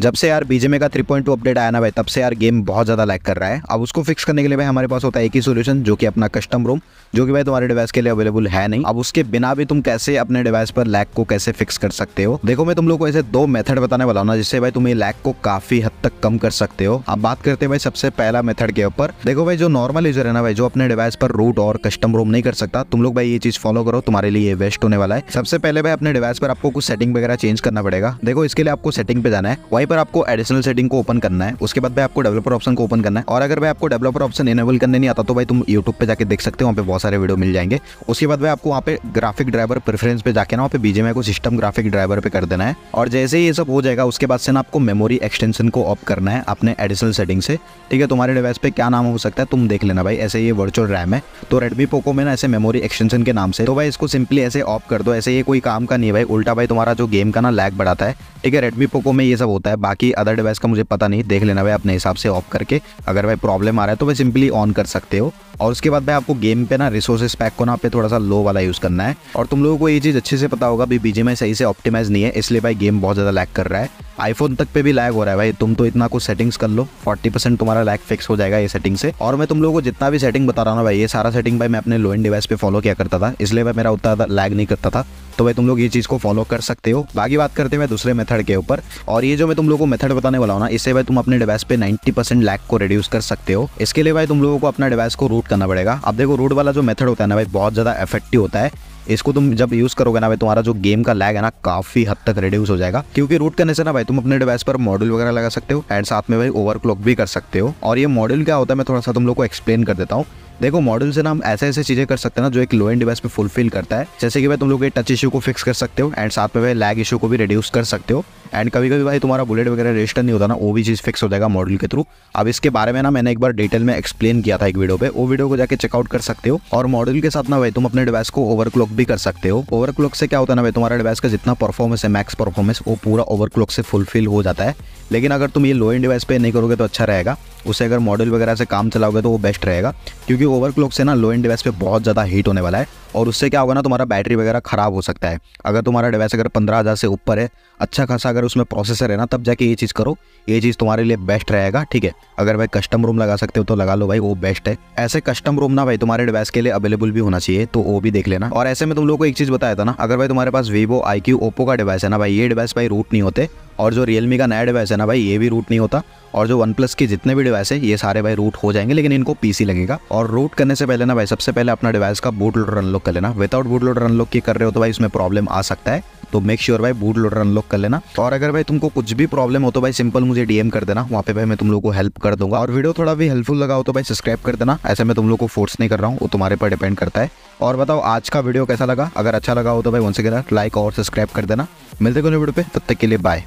जब से यार बीजेमे का 3.2 अपडेट आया ना भाई तब से यार गेम बहुत ज़्यादा लैग कर रहा है अब उसको फिक्स करने के लिए भाई हमारे पास होता है एक ही सोल्यूशन जो कि अपना कस्टम रूम जो कि भाई तुम्हारे डिवाइस के लिए अवेलेबल है नहीं अब उसके बिना भी तुम कैसे अपने डिवाइस पर लैग को कैसे फिक्स कर सकते हो देखो मैं तुम लोग को ऐसे दो मेथड बताने वाला हूँ जिससे भाई तुम ये लैग को काफी हद तक कम कर सकते हो अब बात करते हैं भाई सबसे पहला मेथड के ऊपर देखो भाई जो नॉर्मल यूजर है ना भाई जो अपने डिवाइस पर रूट और कस्टम रूम नहीं कर सकता तुम लोग भाई ये चीज फॉलो करो तुम्हारे लिए वेस्ट होने वाला है सबसे पहले भाई अपने डिवाइस पर आपको कुछ सेटिंग वगैरह चेंज करना पड़ेगा देखो इसके लिए आपको सेटिंग पे जाना है वहीं पर आपको एडिशनल सेटिंग को ओपन करना है उसके बाद भाई आपको डेवलपर ऑप्शन को ओपन करना है और अगर भाई आपको डेवलपर ऑप्शन इनेबल करने नहीं आता तो भाई तुम यूट्यूब पे जाके देख सकते हो वहाँ पे बहुत सारे वीडियो मिल जाएंगे उसके बाद भाई आपको वहाँ पे ग्राफिक ड्राइवर प्रेफरेंस पे जाकर ना वहाँ पे बीजेम को सिस्टम ग्राफिक ड्राइवर पे कर देना है और जैसे ही ये सब हो जाएगा उसके बाद से ना आपको मेमोरी एक्सटेंशन को ऑफ करना है अपने एडिशनल सेटिंग से ठीक है तुम्हारे डिवाइस पे क्या नाम हो सकता है तुम देख लेना भाई ऐसे ये वर्चुअल रैम है तो रेडमी पोको में ना ऐसे मेमोरी एक्सटेंशन के नाम से तो भाई इसको सिंपली ऐसे ऑफ कर दो ऐसे ये कोई काम का नहीं भाई उल्टा भाई तुम्हारा जो गेम का ना लैग बढ़ाता है ठीक है रेडमी पोको में ये सब होता है है बाकी अदर डिवाइस का मुझे पता नहीं देख लेना भाई अपने हिसाब से ऑफ करके अगर भाई प्रॉब्लम आ रहा है तो भाई सिंपली ऑन कर सकते हो और उसके बाद भाई आपको गेम पे ना रिसोर्सेस पैक को ना पे थोड़ा सा लो वाला यूज़ करना है और तुम लोगों को ये चीज़ अच्छे से पता होगा भी बीजे में सही से ऑप्टिमाइज नहीं है इसलिए भाई गेम बहुत ज़्यादा लैक कर रहा है आईफोन तक पे भी लैग हो रहा है भाई तुम तो इतना कुछ सेटिंग्स कर लो 40 परसेंट तुम्हारा लैग फिक्स हो जाएगा ये सेटिंग से और मैं तुम लोगों को जितना भी सेटिंग बता रहा हूँ भाई ये सारा सेटिंग भाई मैं अपने लो एंड डिवाइस पे फॉलो किया करता था इसलिए भाई मेरा उतना लैग नहीं करता था तो भाई तुम लोग ये चीज़ को फॉलो कर सकते हो बाकी बात करते हैं दूसरे मेथड के ऊपर और ये जो मैं तुम लोग को मेथड बताने वाला हूँ ना इससे भाई तुम अपने डिवाइस पे 90 परसेंट लैग को रिड्यूस कर सकते हो इसके लिए भाई तुम लोगों को अपना डिवाइस को रूट करना पड़ेगा अब देखो रूट वाला जो मेथड होता है ना भाई बहुत ज़्यादा इफेक्टिव होता है इसको तुम जब यूज़ करोगे ना भाई तुम्हारा जो गेम का लैग है ना काफ़ी हद तक रिड्यूस हो जाएगा क्योंकि रूट करने से ना भाई तुम अपने डिवाइस पर मॉड्यूल वगैरह लगा सकते हो एंड साथ में भाई ओवरक्लॉक भी कर सकते हो और ये मॉड्यूल क्या होता है मैं थोड़ा सा तुम लोग को एक्सप्लेन कर देता हूँ देखो मॉडल से ना हम ऐसे ऐसे चीज़ें कर सकते हैं ना जो एक लो एंड डिवाइस पे फुलफिल करता है जैसे कि भाई तुम लोग टच इशू को फिक्स कर सकते हो एंड साथ में भाई लैग इशू को भी रिड्यूस कर सकते हो एंड कभी कभी भाई तुम्हारा बुलेट वगैरह रजिस्टर नहीं होता ना वो भी चीज़ फिक्स हो जाएगा मॉडल के थ्रू अब इसके बारे में ना मैंने एक बार डिटेल में एक्सप्लेन किया था एक वीडियो पे वो वीडियो को जाकर चेकआउट कर सकते हो और मॉडल के साथ ना भाई तुम अपने डिवाइस को ओवर भी कर सकते हो ओवर से क्या होता है ना भाई तुम्हारा डिवाइस का जितना परफॉर्मेंस है मैक्स परफॉर्मेंस वो पूरा ओवर से फुलफिल हो जाता है लेकिन अगर तुम ये लो एंड डिवाइस पे नहीं करोगे तो अच्छा रहेगा उसे अगर मॉडल वगैरह से काम चलाओगे तो वो बेस्ट रहेगा क्योंकि ओवर से ना लो एंड डिवाइस पे बहुत ज़्यादा हीट होने वाला है और उससे क्या होगा ना तुम्हारा बैटरी वगैरह ख़राब हो सकता है अगर तुम्हारा डिवाइस अगर पंद्रह हज़ार से ऊपर है अच्छा खासा अगर उसमें प्रोसेसर है ना तब जाके ये चीज़ करो ये चीज़ तुम्हारे लिए बेस्ट रहेगा ठीक है अगर भाई कस्टम रूम लगा सकते हो तो लगा लो भाई वो बेस्ट है ऐसे कस्टम रूम ना भाई तुम्हारे डिवाइस के लिए अवेलेबल भी होना चाहिए तो वो भी देख लेना और ऐसे में तुम लोग को एक चीज़ बताया था ना अगर भाई तुम्हारे पास वीवो आई क्यू का डिवाइस है ना भाई ये डिवाइस भाई रूट नहीं होते और जो रियलमी का नया डिवाइस है ना भाई ये भी रूट नहीं होता और जो वन प्लस के जितने भी डिवाइस है ये सारे भाई रूट हो जाएंगे लेकिन इनको पीसी लगेगा और रूट करने से पहले ना भाई सबसे पहले अपना डिवाइस का बूट लोडर अनलॉक कर लेना विदाउट बूट लोडर अनलॉक की कर रहे हो तो भाई इसमें प्रॉब्लम आ सकता है तो मेक श्योर भाई बूट लोडर अनलॉक कर लेना और अगर भाई तुमको कुछ भी प्रॉब्लम हो तो भाई सिंपल मुझे डीएम कर देना वहाँ पे भाई मैं तुम लोग को हेल्प कर दूंगा और वीडियो थोड़ा भी हेल्पफुल लगा हो तो भाई सब्सक्राइब कर देना ऐसे मैं तुम लोग को फोर्स नहीं कर रहा हूँ वो तुम्हारे पर डिपेंड करता है और बताओ आज का वीडियो कैसा लगा अगर अच्छा लगा हो तो भाई वन से लाइक और सब्सक्राइब कर देना मिलते वीडियो पे तब तक के लिए बाय